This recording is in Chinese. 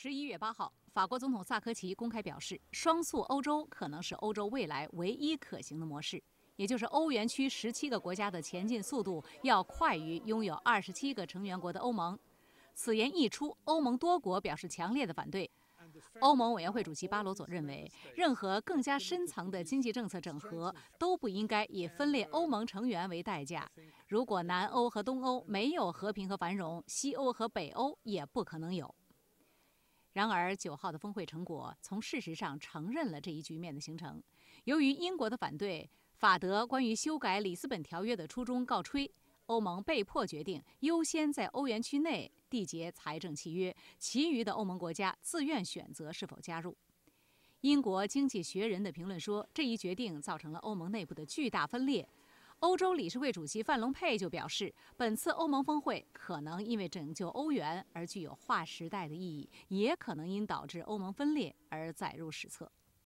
十一月八号，法国总统萨科齐公开表示，双速欧洲可能是欧洲未来唯一可行的模式，也就是欧元区十七个国家的前进速度要快于拥有二十七个成员国的欧盟。此言一出，欧盟多国表示强烈的反对。欧盟委员会主席巴罗佐认为，任何更加深层的经济政策整合都不应该以分裂欧盟成员为代价。如果南欧和东欧没有和平和繁荣，西欧和北欧也不可能有。然而，九号的峰会成果从事实上承认了这一局面的形成。由于英国的反对，法德关于修改里斯本条约的初衷告吹，欧盟被迫决定优先在欧元区内缔结财政契约，其余的欧盟国家自愿选择是否加入。英国《经济学人》的评论说，这一决定造成了欧盟内部的巨大分裂。欧洲理事会主席范龙佩就表示，本次欧盟峰会可能因为拯救欧元而具有划时代的意义，也可能因导致欧盟分裂而载入史册。